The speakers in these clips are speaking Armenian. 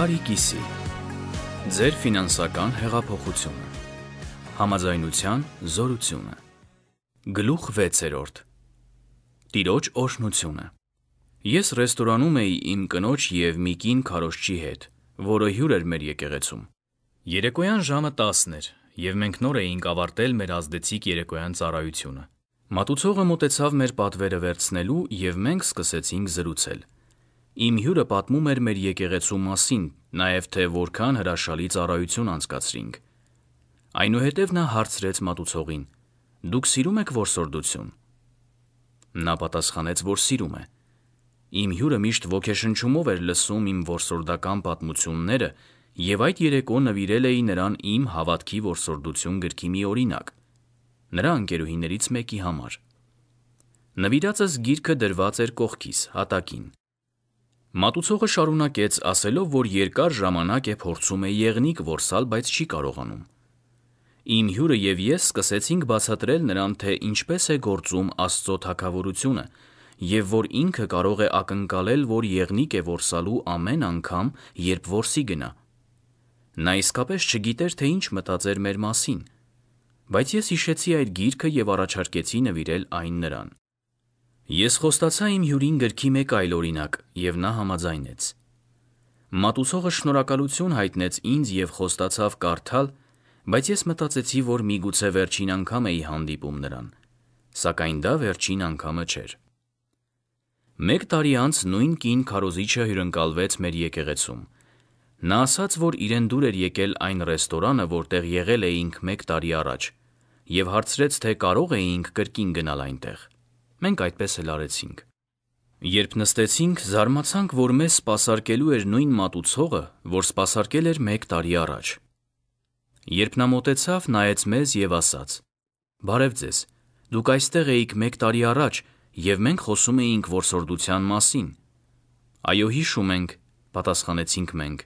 Բարի կիսի։ Ձեր ֆինանսական հեղափոխությունը։ Համաձայնության զորությունը։ Գլուխ 6-րդ։ Տիրոջ օշնությունը։ Ես ռեստորանում էի իմ կնոջ եւ մի կին քարոշչի հետ, որը հյուր էր մեր եկեղեցում։ Երեկոյան ժամը 10-ն էր, եւ մենք նոր էինք ավարտել մեր ազդեցիկ երեկոյան ծառայությունը։ Մատուցողը մտեցավ մեր պատվերը վերցնելու եւ մենք սկսեցինք զրուցել։ Իմ հյուրը պատմում էր մեր եկեղեցու մասին, նաև թե որքան հրաշալի ծառայություն անցկացրինք։ Այնուհետև նա հարցրեց մատուցողին. Դուք սիրում եք որսորդություն։ Նա պատասխանեց, որ սիրում է։ Իմ հյուրը միշտ ոգեշնչումով էր լսում իմ որսորդական պատմությունները, եւ այդ երեկո նվիրել էի նրան իմ հավատքի որսորդություն գրքի մի օրինակ։ Նրա ընկերուհիներից մեկի համար։ Նվիրածս գիրքը դրված էր կողքիս, հատակին։ Մատուցողը շարունակեց, ասելով, որ երկար ժամանակ է փորձում է եղնիկ որսալ, բայց չի կարողանում։ Իմ հյուրը եւ ես սկսեցինք բացատրել նրան, թե ինչպես է գործում Աստծո թակավորությունը, եւ որ ինքը կարող է ակնկալել, որ եղնիկ է որսալու ամեն անգամ, երբ որսի գնա։ Նա իսկապես չգիտեր, թե ինչ մտածեր մեր մասին, բայց ես հիշեցի այդ գիրքը եւ առաջարկեցի նվիրել այն նրան։ Ես խոստացա իմ հյուրին գրքի մեկ այլ օրինակ, եւ նա համաձայնեց։ Մատուցողը շնորհակալություն հայտնեց ինձ եւ խոստացավ կարդալ, բայց ես մտածեցի, որ միգուցե վերջին անգամ էի հանդիպում նրան։ Սակայն դա վերջին անգամը չէր։ Մեկ տարի անց նույն կին քարոզիչը հյուրընկալվեց մեր եկեղեցում։ Նա ասաց, որ իրեն դուր էր եկել այն ռեստորանը, որտեղ եղել էինք 1 տարի առաջ, եւ հարցրեց, թե կարող էինք կրկին գնալ այնտեղ։ Մենք այդպես էլ արեցինք։ Երբ նստեցինք, զարմացանք, որ մեզ սпасարկելու էր նույն մատուցողը, որ սпасարկել էր 1 տարի առաջ։ Երբ նա մտեցավ, նայեց մեզ եւ ասաց. «Բարև ձեզ։ Դուք այստեղ էիք 1 տարի առաջ, եւ մենք խոսում էինք որսորդության մասին»։ «Այո, հիշում ենք», պատասխանեցինք մենք։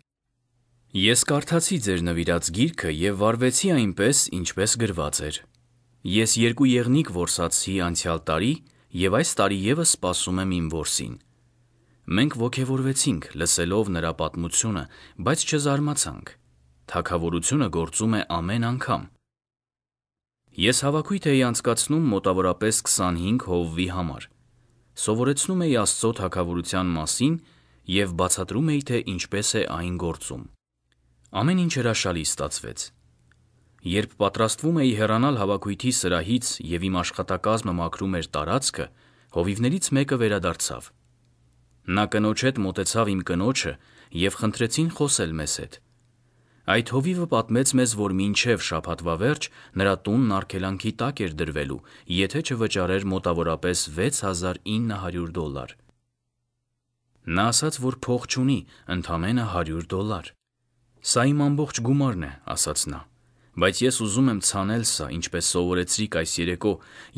Ես կարդացի ձեր նվիրած գիրքը եւ վարվեցի այնպես, ինչպես գրված էր։ Ես երկու եղնիկ որսացի անցյալ տարի եւ այս տարի եւս սպասում եմ իմ ворսին։ Մենք ողևորվեցինք, լսելով նրա պատմությունը, բայց չզարմացանք։ Թակավորությունը գործում է ամեն անգամ։ Ես հավաքույթ էի անցկացնում մոտավորապես 25 հովվի համար։ Սովորեցնում էի Աստծո թակավորության մասին եւ բացատրում էի, թե ինչպես է այն գործում։ Ամեն ինչ հրաշալի ստացվեց։ Երբ պատրաստվում էի հեռանալ հավաքույթի սրահից եւ իմ աշխատակազմը մաքրում էր տարածքը, հովիվներից մեկը վերադարձավ։ Նա կնոջ հետ մտեցավ իմ կնոջը եւ խնդրեցին խոսել մեզ հետ։ Այդ հովիվը պատմեց մեզ, որ մինչև շաբաթվա վերջ նրա տունն արկելանքի տակ էր դրվելու, եթե չվճարեր մոտավորապես 6900 դոլար։ Նա ասաց, որ փող չունի, ընդամենը 100 դոլար։ Սա իմ ամբողջ գումարն է, ասաց նա։ Բայց ես ուզում եմ ցանել սա, ինչպես սովորեցրիք այս երեկո,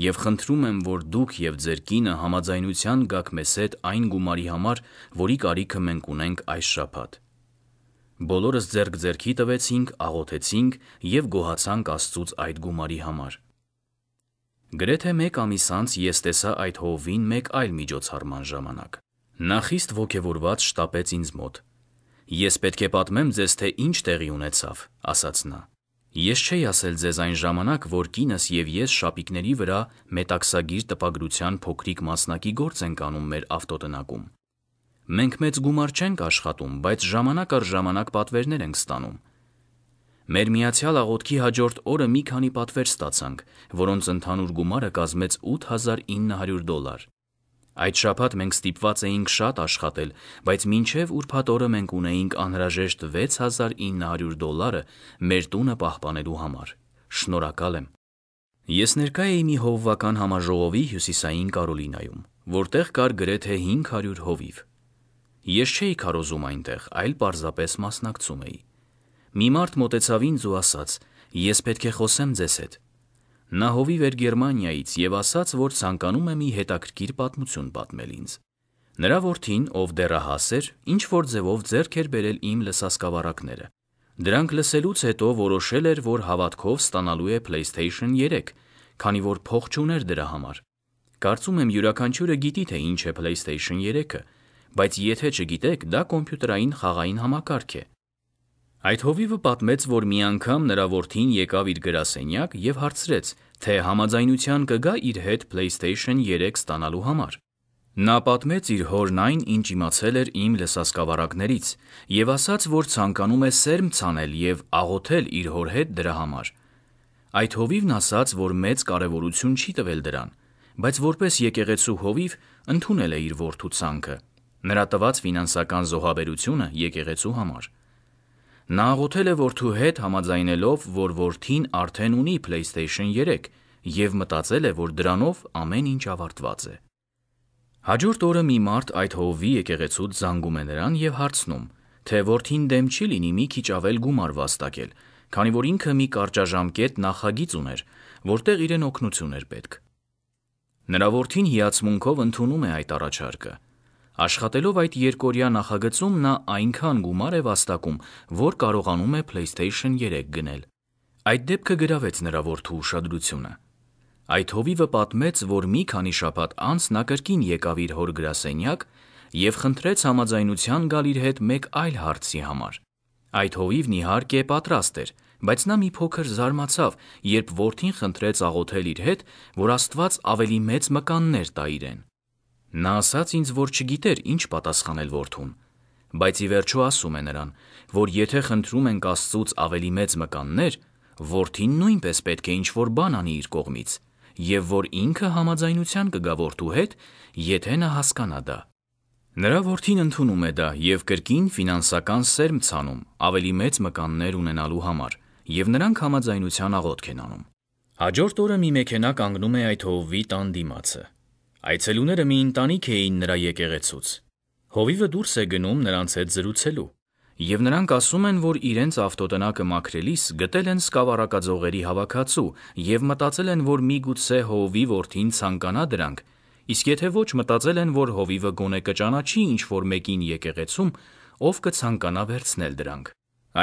և խնդրում եմ, որ դուք և ձեր կինը համաձայնության գաք մեզ հետ այն գումարի համար, որի կարիքը մենք ունենք այս շաբաթ։ Բոլորս ձեռք ձեռքի տվեցինք, աղոթեցինք և գոհացանք Աստծուց այդ գումարի համար։ Գրեթե մեկ ամիս անց ես տեսա այդ հովվին մեկ այլ միջոցառման ժամանակ։ Նա խիստ ոգևորված շտապեց ինձ մոտ։ «Ես պետք է պատմեմ ձեզ, թե ինչ տեղի ունեցավ»,- ասաց նա։ Ես չէի ասել ձեզ այն ժամանակ, որ կինս և ես շապիկների վրա մետաքսագիր տպագրության փոքրիկ մասնակի գործ ենք անում մեր ավտոտնակում։ Մենք մեծ գումար չենք աշխատում, բայց ժամանակ առ ժամանակ պատվերներ ենք ստանում։ Մեր միացյալ աղոթքի հաջորդ օրը մի քանի պատվեր ստացանք, որոնց ընդհանուր գումարը կազմեց 8900 դոլար։ Այդ շաբաթ մենք ստիպված էինք շատ աշխատել, բայց մինչև ուրբաթ օրը մենք ունեինք անհրաժեշտ 6900 դոլարը մեր տունը պահպանելու համար։ Շնորհակալ եմ։ Ես ներկա էի մի հովվական համաժողովի Հյուսիսային Կարոլինայում, որտեղ կար գրեթե 500 հովիվ։ Ես չէի քարոզում այնտեղ, այլ պարզապես մասնակցում էի։ Մի մարդ մտեցավ ինձ ու ասաց. «Ես պետք է խոսեմ ձեզ հետ»։ Նա հովիվ էր Գերմանիայից եւ ասաց, որ ցանկանում է մի հետաքրքիր պատմություն պատմել ինձ։ Նրա որդին, ով դեռահաս էր, ինչ որ ձևով ձեռք էր բերել իմ լսասկավառակները։ Դրանք լսելուց հետո որոշել էր, որ հավատքով ստանալու է PlayStation 3, քանի որ փող չուներ դրա համար։ Կարծում եմ յուրաքանչյուրը գիտի թե ինչ է PlayStation 3-ը, բայց եթե չգիտեք, դա կոմպյուտերային խաղային համակարգ է, Այդ հովիվը պատմեց, որ մի անգամ նրա որդին եկավ իր գրասենյակ եւ հարցրեց, թե համաձայնության կգա իր հետ PlayStation 3 ստանալու համար։ Նա պատմեց իր հորն այն, ինչ իմացել էր իմ լսասկավառակներից, եւ ասաց, որ ցանկանում է սերմ ցանել եւ աղոթել իր հոր հետ դրա համար։ Այդ հովիվն ասաց, որ մեծ կարեւորություն չի տվել դրան, բայց որպես եկեղեցու հովիվ ընդունել է իր որդու ցանկը։ Նրա տված ֆինանսական զոհաբերությունը եկեղեցու համար։ Նա աղոթել է որդու հետ համաձայնելով, որ որդին արդեն ունի PlayStation 3 եւ մտածել է, որ դրանով ամեն ինչ ավարտված է։ Հաջորդ օրը մի մարդ այդ հովվի եկեղեցուց զանգում է նրան եւ հարցնում, թե որդին դեմ չի լինի մի քիչ ավել գումար վաստակել, քանի որ ինքը մի կարճաժամկետ նախագիծ ուներ, որտեղ իրեն օգնություն էր պետք։ Նրա որդին հիացմունքով ընդունում է այդ առաջարկը։ Աշխատելով այդ երկօրյա նախագծում նա այնքան գումար է վաստակում, որ կարողանում է PlayStation 3 գնել։ Այդ դեպքը գրավեց նրա որդու ուշադրությունը։ Այդ հովիվը պատմեց, որ մի քանի շաբաթ անց նա կրկին եկավ իր հոր գրասենյակ եւ խնդրեց համաձայնության գալ իր հետ մեկ այլ հարցի համար։ Այդ հովիվն իհարկե պատրաստ էր, բայց նա մի փոքր զարմացավ, երբ որդին խնդրեց աղոթել իր հետ, որ Աստված ավելի մեծ մկաններ տա իրեն։ Նա ասաց ինձ, որ չգիտեր ինչ պատասխանել որդուն, բայց ի վերջո ասում է նրան, որ եթե խնդրում ենք Աստծուց ավելի մեծ մկաններ, որդին նույնպես պետք է ինչ-որ բան անի իր կողմից, եւ որ ինքը համաձայնության կգա որդու հետ, եթե նա հասկանա դա։ Նրա որդին ընդունում է դա եւ կրկին ֆինանսական սերմ ցանում ավելի մեծ մկաններ ունենալու համար եւ նրանք համաձայնության աղոթք են անում։ Հաջորդ օրը մի մեքենա կանգնում է այդ հովվի տան դիմացը։ Այցելուները մի ընտանիք էին նրա եկեղեցուց։ Հովիվը դուրս է գնում նրանց հետ զրուցելու, եւ նրանք ասում են, որ իրենց ավտոտնակը մաքրելիս գտել են սկավառակաձողերի հավաքածու եւ մտածել են, որ միգուցե Հովի որդին ցանկանա դրանք, իսկ եթե ոչ մտածել են, որ Հովիվը գոնե կճանաչի ինչ որ մեկին եկեղեցում, ով կցանկանա վերցնել դրանք։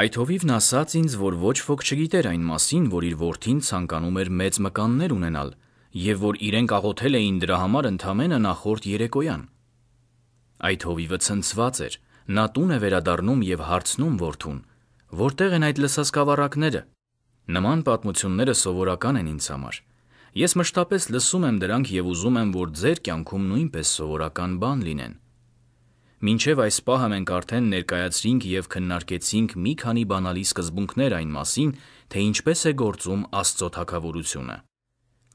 Այդ Հովիվն ասաց ինձ, որ ոչ ոք չգիտեր այն մասին, որ իր որդին ցանկանում էր մեծ մկաններ ունենալ եւ որ իրենք աղոթել էին դրա համար ընդամենը նախորդ երեկոյան։ Այդ հովիվը ցնցված էր։ Նա տուն է վերադառնում եւ հարցնում որդուն. «Որտեղ են այդ լսած կավառակները»։ Նման պատմությունները սովորական են ինձ համար։ Ես մշտապես լսում եմ դրանք եւ ուզում եմ, որ ձեր կյանքում նույնպես սովորական բան լինեն։ Մինչև այս պահը մենք արդեն ներկայացրինք եւ քննարկեցինք մի քանի բանալի սկզբունքներ այն մասին, թե ինչպես է գործում Աստծո թակավորությունը։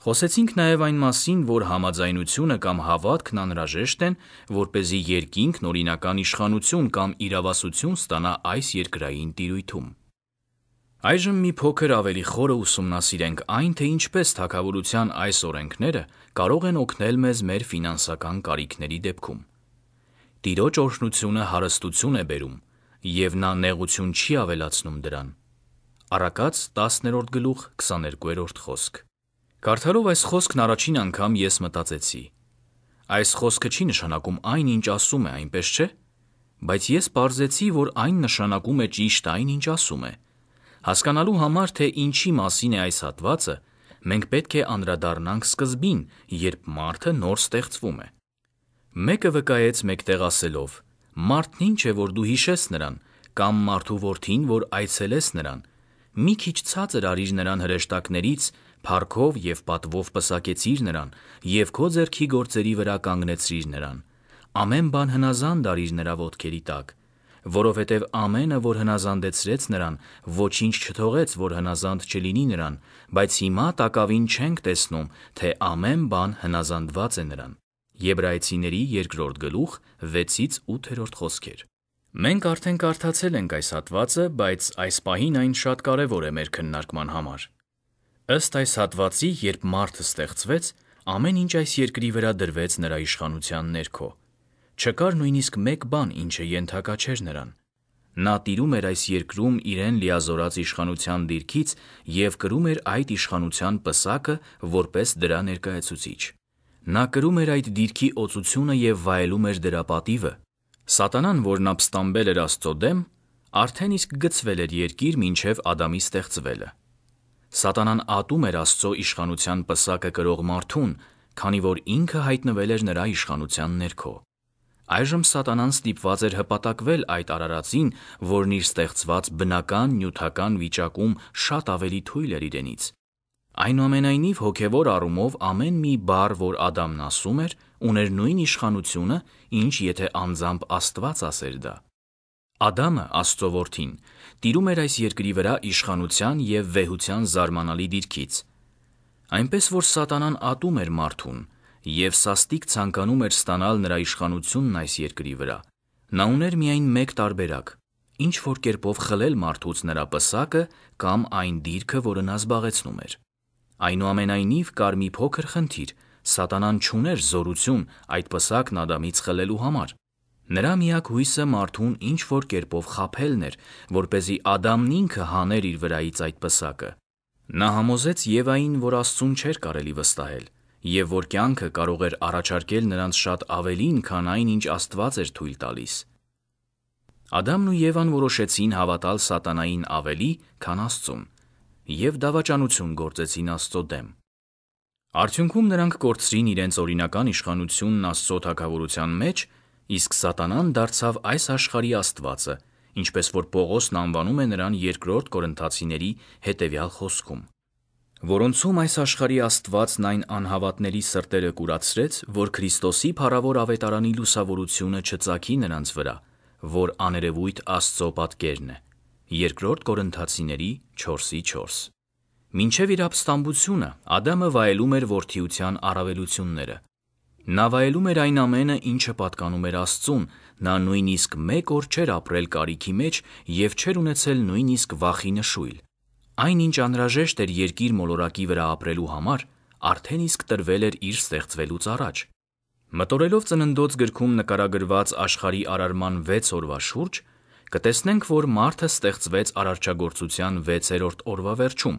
Խոսեցինք նաև այն մասին, որ համաձայնությունը կամ հավատքն անհրաժեշտ են, որպեսզի երկինքն օրինական իշխանություն կամ իրավասություն ստանա այս երկրային տիրույթում։ Այժմ մի փոքր ավելի խորը ուսումնասիրենք այն, թե ինչպես թագավորության այս օրենքները կարող են օգնել մեզ մեր ֆինանսական կարիքների դեպքում։ Տիրոջ օրհնությունը հարստություն է բերում, եւ նա նեղություն չի ավելացնում դրան։ Առակաց 10-րդ գլուխ 22-րդ խոսք։ Կարդալով այս խոսքն առաջին անգամ ես մտածեցի. այս խոսքը չի նշանակում այն, ինչ ասում է, այնպես չէ՞։ Բայց ես ողջացի, որ այն նշանակում է ճիշտ այն, ինչ ասում է։ Հասկանալու համար, թե ինչի մասին է այս հատվածը, մենք պետք է անդրադառնանք սկզբին, երբ մարդը նոր ստեղծվում է։ Մեկը վկայեց մեկտեղ ասելով. «Մարդն ինչ է, որ դու հիշես նրան, կամ մարդու որդին, որ այցելես նրան։ Մի քիչ ցածր արիր նրան հրեշտակներից, Փառքով եւ պատվով պսակեցիր նրան եւ քո ձեռքի գործերի վրա կանգնեցրիր նրան։ Ամեն բան հնազանդ արիր նրա ոտքերի տակ, որովհետև ամենը, որ հնազանդեցրեց նրան, ոչինչ չթողեց, որ հնազանդ չլինի նրան, բայց հիմա տակավին չենք տեսնում, թե ամեն բան հնազանդված է նրան։ Եբրայեցիների 2-րդ գլուխ 6-ից 8-րդ խոսքեր։ Մենք արդեն կարդացել ենք այս հատվածը, բայց այս պահին այն շատ կարևոր է մեր քննարկման համար։ Ըստ այս հատվածի, երբ մարդը ստեղծվեց, ամեն ինչ այս երկրի վրա դրվեց նրա իշխանության ներքո։ Չկար նույնիսկ մեկ բան, ինչը ենթակա չէր նրան։ Նա տիրում էր այս երկրում իրեն լիազորած իշխանության դիրքից եւ կրում էր այդ իշխանության պսակը որպես դրա ներկայացուցիչ։ Նա կրում էր այդ դիրքի օծությունը եւ վայելում էր դրա պատիվը։ Սատանան, որն ապստամբել էր Աստծո դեմ, արդեն իսկ գծվել էր երկիր ոչ միայն Ադամի ստեղծվելը։ Սատանան ատում էր Աստծո իշխանության պսակը կրող մարդուն, քանի որ ինքը հայտնվել էր նրա իշխանության ներքո։ Այժմ Սատանան ստիպված էր հպատակվել այդ արարածին, որն իր ստեղծված բնական նյութական վիճակում շատ ավելի թույլ էր իրենից։ Այնուամենայնիվ հոգևոր առումով ամեն մի բառ, որ Ադամն ասում էր, ուներ նույն իշխանությունը, ինչ եթե անձամբ Աստված ասեր դա։ Ադամը Աստծո որդին տիրում էր այս երկրի վրա իշխանության եւ վեհության զարմանալի դիրքից։ Այնպես որ սատանան ատում էր մարդուն եւ սաստիկ ցանկանում էր ստանալ նրա իշխանությունն այս երկրի վրա։ Նա ուներ միայն մեկ տարբերակ՝ ինչ որ կերպով խլել մարդուց նրա պսակը կամ այն դիրքը, որը նա զբաղեցնում էր։ Այնուամենայնիվ կար մի փոքր խնդիր՝ սատանան չուներ զորություն այդ պսակն Ադամից խլելու համար։ Նրա միակ հույսը մարդուն ինչ որ կերպով խափելն էր, որ เป զի Ադամն ինքը հաներ իր վրայից այդ պսակը։ Նա համոզեց Եվային, որ Աստծուն չէր կարելի վստահել, եւ որ կյանքը կարող էր առաջարկել նրանց շատ ավելին, քան այն, ինչ Աստված էր թույլ տալիս։ Ադամն ու Եվան որոշեցին հավատալ սատանային ավելի, քան Աստծուն, եւ դավաճանություն գործեցին Աստծո դեմ։ Արդյունքում նրանք կորցրին իրենց օրինական իշխանությունն Աստծո թակավորության մեջ Իսկ Սատանան դարձավ այս աշխարհի աստվածը, ինչպես որ Պողոսն անվանում է նրան երկրորդ Կորինթացիների հետևյալ խոսքում որոնցում այս աշխարհի Աստվածն այն անհավատների սրտերը կուրացրեց, որ Քրիստոսի փառավոր ավետարանի լուսավորությունը չծագի նրանց վրա, որ աներևույթ Աստծո պատկերն է։ Երկրորդ Կորինթացիների 4:4։ Մինչև իր ապստամբությունը Ադամը վայելում էր ворթիության առավելությունները, Նա վայելում էր այն ամենը, ինչը պատկանում էր Աստծուն, նա նույնիսկ մեկ օր չէր ապրել կարիքի մեջ և չէր ունեցել նույնիսկ վախի նշույլ։ Այն, ինչ անհրաժեշտ էր երկիր մոլորակի վրա ապրելու համար, արդեն իսկ տրվել էր իր ստեղծվելուց առաջ։ Մտորելով ծննդոց գրքում նկարագրված աշխարհի արարման 6 օրվա շուրջ, կտեսնենք, որ մարդը ստեղծվեց արարչագործության 6-րդ օրվա վերջում,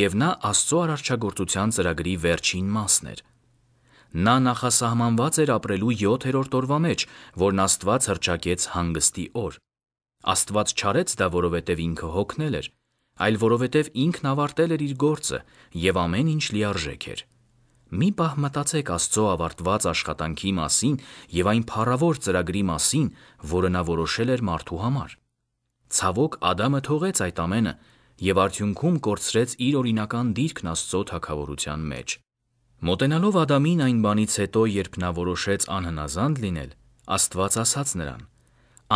եւ նա Աստծո արարչագործության ծրագրի վերջին մասն էր։ Նա նախասահմանված էր ապրելու 7-րդ օրվա մեջ, որն Աստված հրճակեց հանգստի օր։ Աստված չարեց դա, որովհետև ինքը հոգնել էր, այլ որովհետև ինքն ավարտել էր իր գործը եւ ամեն ինչ լիարժեք էր։ Մի պահ մտածեք Աստծո ավարտված աշխատանքի մասին եւ այն փառավոր ծրագրի մասին, որը նա որոշել էր մարդու համար։ Ցավոք Ադամը թողեց այդ ամենը եւ արդյունքում կորցրեց իր օրինական դիրքն Աստծո թակավորության մեջ։ Մոտենալով Ադամին այն բանից հետո, երբ նա որոշեց անհնազանդ լինել, Աստված ասաց նրան.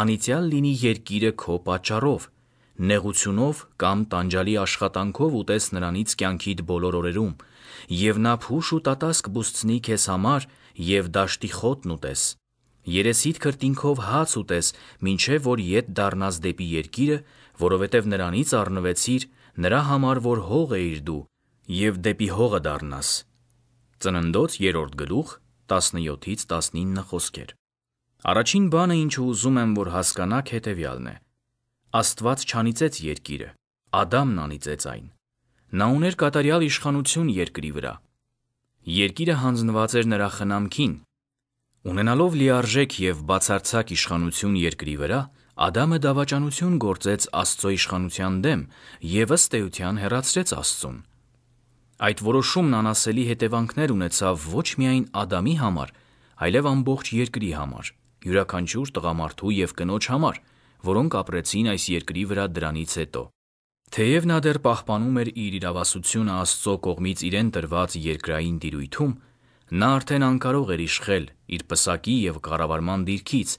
«Անիցյալ լինի երկիրը քո պատճառով, նեղությունով կամ տանջալի աշխատանքով ուտես նրանից կյանքիդ բոլոր օրերում, եւ նա փուշ ու տատանս կբուսցնի քեզ համար եւ դաշտի խոտն ուտես։ Երեսիդ քրտինքով հաց ուտես, մինչև որ ետ դառնաս դեպի երկիրը, որովհետև նրանից առնվեցիր, նրա համար որ հող էիր դու, եւ դեպի հողը դառնաս»։ Ծննդոց 3-րդ գլուխ 17-ից 19 խոսքեր։ Առաջին բանը, ինչ ուզում եմ, որ հասկանաք, հետևյալն է. Աստված չանիծեց երկիրը, Ադամն անիծեց այն։ Նա ուներ կատարյալ իշխանություն երկրի վրա։ Երկիրը հանձնված էր նրա խնամքին։ Ունենալով լիարժեք եւ բացարձակ իշխանություն երկրի վրա, Ադամը դավաճանություն գործեց Աստծո իշխանության դեմ եւ ըստ էության հեռացրեց Աստծուն։ Այդ որոշումն անասելի հետևանքներ ունեցավ ոչ միայն Ադամի համար, այլև ամբողջ երկրի համար, յուրաքանչյուր տղամարդու եւ կնոջ համար, որոնք ապրեցին այս երկրի վրա դրանից հետո։ Թեև նա դեռ պահպանում էր իր իրավասությունը Աստծո կողմից իրեն տրված երկրային դիրույթում, նա արդեն անկարող էր իշխել իր պսակի եւ կառավարման դիրքից,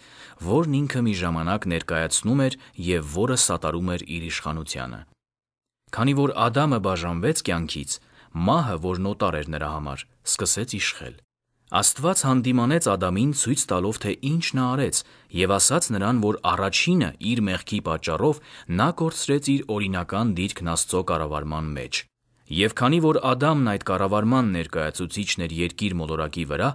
որն ինքը մի ժամանակ ներկայացնում էր եւ որը սատարում էր իր իշխանությանը։ Քանի որ Ադամը բաժանվեց կյանքից, մահը, որ նոտար էր նրա համար, սկսեց իշխել։ Աստված հանդիմանեց Ադամին ցույց տալով թե ինչ նա արեց եւ ասաց նրան, որ առաջինը իր մեղքի պատճառով նա կորցրեց իր օրինական դիրքն Աստծո կառավարման մեջ։ Եվ քանի որ Ադամն այդ կառավարման ներկայացուցիչն էր երկիր մոլորակի վրա,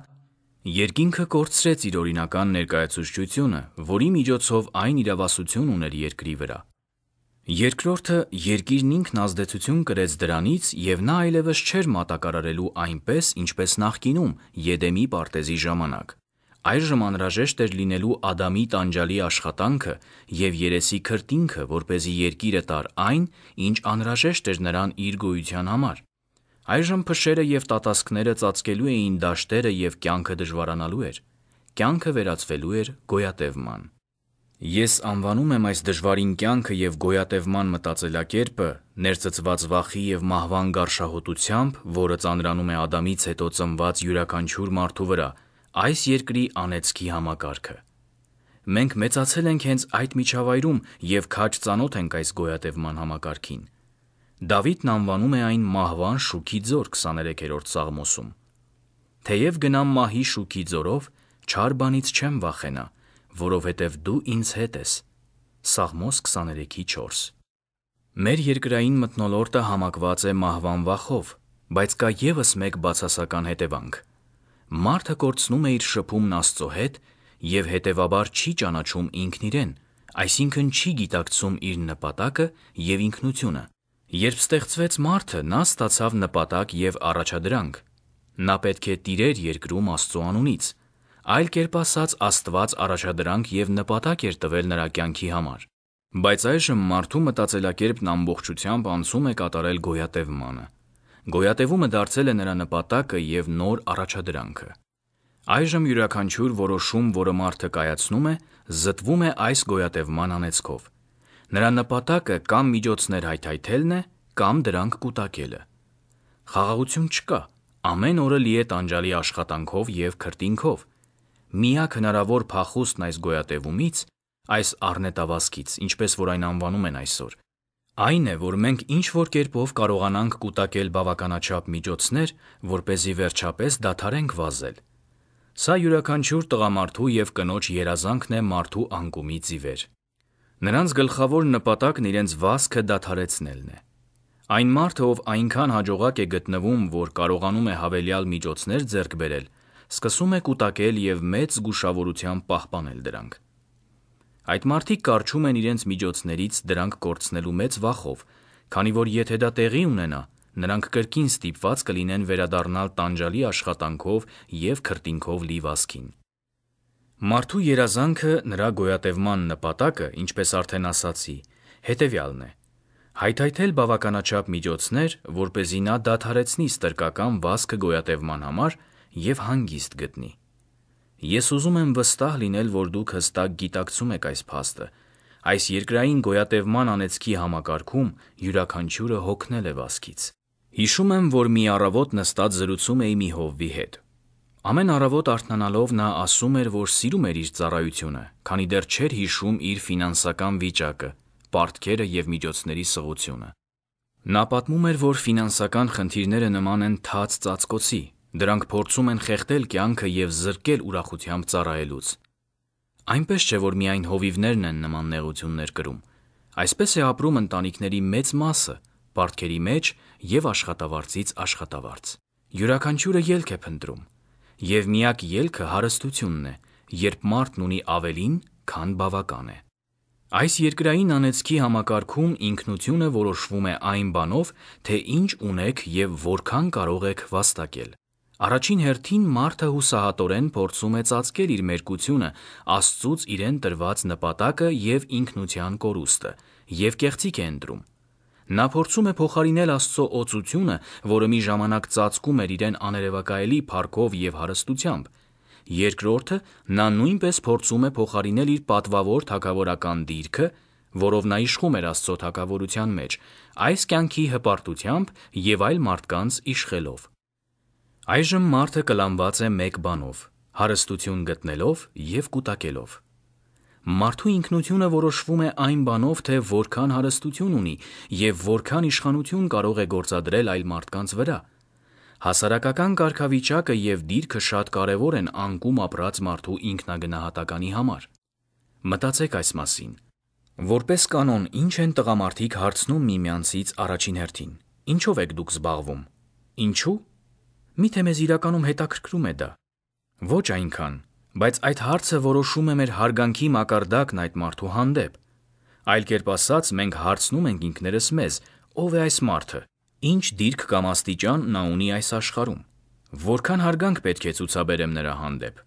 երկինքը կորցրեց իր օրինական ներկայացուցչությունը, որի միջոցով այն իրավասություն ուներ երկրի վրա։ Երկրորդը երկիրն ինքն ազդեցություն կրեց դրանից և նա այլևս չէր մատակարարելու այնպես, ինչպես նախկինում՝ Եդեմի պարտեզի ժամանակ։ Այժմ անհրաժեշտ էր լինելու Ադամի տանջալի աշխատանքը և երեսի քրտինքը, որպեսզի Երկիրը տար այն, ինչ անհրաժեշտ էր նրան իր գոյության համար։ Այժմ փշերը և տատասկները ծածկելու էին դաշտերը և կյանքը դժվարանալու էր։ Կյանքը վերածվելու էր գոյատևման։ Ես անվանում եմ այս դժվարին կյանքը և գոյատևման մտածելակերպը ներծծված վախի և մահվան գարշահոտությամբ, որը ծանրանում է Ադամից հետո ծնված յուրաքանչյուր մարդու վրա, այս երկրի անեծքի համակարգը։ Մենք մեծացել ենք հենց այդ միջավայրում և քաջ ծանոթ ենք այս գոյատևման համակարգին։ Դավիթն անվանում է այն մահվան շուքի ձոր (23-րդ Սաղմոսում)։ «Թեև գնամ մահի շուքի ձորով, չար բանից չեմ վախենա, որովհետև դու ինձ հետ ես։ Սաղմոս 23:4 Մեր երկրային մտնոլորտը համակված է մահվան վախով, բայց կա եւս մեկ բացասական հետևանք։ Մարդը կորցնում է իր շփումն Աստծո հետ եւ հետեւաբար չի ճանաչում ինքն իրեն, այսինքն չի գիտակցում իր նպատակը եւ ինքնությունը։ Երբ ստեղծվեց մարդը, նա ստացավ նպատակ եւ առաջադրանք։ Նա պետք է տիրեր երկրում Աստծո անունից, Այլ կերպ ասած, Աստված առաջադրանք եւ նպատակ էր տվել նրա կյանքի համար։ Բայց այժմ մարդու մտածելակերպն ամբողջությամբ անցում է կատարել գոյատևմանը։ Գոյատևումը դարձել է նրա նպատակը եւ նոր առաջադրանքը։ Այժմ յուրաքանչյուր որոշում, որը մարդը կայացնում է, զտվում է այս գոյատևման անեցքով։ Նրա նպատակը կամ միջոցներ հայթայթելն է, կամ դրանք կուտակելը։ Խաղաղություն չկա։ Ամեն օրը լի է տանջալի աշխատանքով եւ քրտինքով միակ հնարավոր փախուստն այս գոյատևումից, այս առնետավազքից, ինչպես որ այն անվանում են այսօր, այն է, որ մենք ինչ որ կերպով կարողանանք կուտակել բավականաչափ միջոցներ, որ เป զի վերջապես դադարենք վազել։ Սա յուրաքանչյուր տղամարդու եւ կնոջ երազանքն է մարդու անկումից ի վեր։ Նրանց գլխավոր նպատակն իրենց վազքը դադարեցնելն է։ Այն մարդը, ով այնքան հաջողակ է գտնվում, որ կարողանում է հավելյալ միջոցներ ձեռք բերել, սկսում է կուտակել եւ մեծ զգուշավորությամբ պահպանել դրանք։ Այդ մարդիկ կարճում են իրենց միջոցներից դրանք կորցնելու մեծ վախով, քանի որ եթե դա տեղի ունենա, նրանք կրկին ստիպված կլինեն վերադառնալ տանջալի աշխատանքով եւ քրտինքով լի վասքին։ Մարդու երազանքը նրա գոյատևման նպատակը, ինչպես արդեն ասացի, հետեւյալն է. հայթայթել բավականաչափ միջոցներ, որ เป զի նա դադարեցնի ստրկական վասքը գոյատևման համար եւ հանգիստ գտնի։ Ես ուզում եմ վստահ լինել, որ դուք հստակ գիտակցում եք այս փաստը։ Այս երկրային գոյատևման անեծքի համակարգում յուրաքանչյուրը հոգնել է վասկից։ Հիշում եմ, որ մի առավոտ նստած զրուցում էի մի հովվի հետ։ Ամեն առավոտ արթնանալով նա ասում էր, որ սիրում էր իր ծառայությունը, քանի դեռ չէր հիշում իր ֆինանսական վիճակը, պարտքերը եւ միջոցների սղությունը։ Նա պատմում էր, որ ֆինանսական խնդիրները նման են թաց ծածկոցի, Դրանք փորձում են խեղդել կյանքը եւ զրկել ուրախությամբ ծառայելուց։ Այնպես չէ, որ միայն հովիվներն են նման նեղություններ կրում։ Այսպես է ապրում ընտանիքների մեծ մասը՝ բարքերի մեջ եւ աշխատավարձից աշխատավարձ։ Յուրաքանչյուրը ելք է փնտրում, եւ միակ ելքը հարստությունն է, երբ մարդն ունի ավելին, քան բավական է։ Այս երկրային անեծքի համակարգում ինքնությունը որոշվում է այն բանով, թե ինչ ունեք եւ որքան կարող եք վաստակել։ Առաջին հերթին մարդը հուսահատորեն փորձում է ծածկել իր մերկությունը, Աստծուց իրեն տրված նպատակը եւ ինքնության կորուստը, եւ կեղծիք է ընտրում։ Նա փորձում է փոխարինել Աստծո օծությունը, որը մի ժամանակ ծածկում էր իրեն աներևակայելի փառքով եւ հարստությամբ։ Երկրորդը, նա նույնպես փորձում է փոխարինել իր պատվավոր թակավորական դիրքը, որով նա իշխում էր Աստծո թակավորության մեջ, այս կյանքի հպարտությամբ եւ այլ մարդկանց իշխելով։ Այժմ մարդը կլանված է մեկ բանով՝ հարստություն գտնելով եւ կուտակելով։ Մարդու ինքնությունը որոշվում է այն բանով, թե որքան հարստություն ունի եւ որքան իշխանություն կարող է գործադրել այլ մարդկանց վրա։ Հասարակական կարգավիճակը եւ դիրքը շատ կարեւոր են անկում ապրած մարդու ինքնագնահատականի համար։ Մտածեք այս մասին։ Որպես կանոն, ինչ են տղամարդիկ հարցնում միմյանցից առաջին հերթին։ Ինչով եք դուք զբաղվում։ Ինչու՞ Միթե մեզ իրականում հետաքրքրում է դա։ Ոչ այնքան, բայց այդ հարցը որոշում է մեր հարգանքի մակարդակն այդ մարդու հանդեպ։ Այլ կերպ ասած, մենք հարցնում ենք ինքներս մեզ. ով է այս մարդը, ինչ դիրք կամ աստիճան նա ունի այս աշխարհում, որքան հարգանք պետք է ցուցաբերեմ նրա հանդեպ։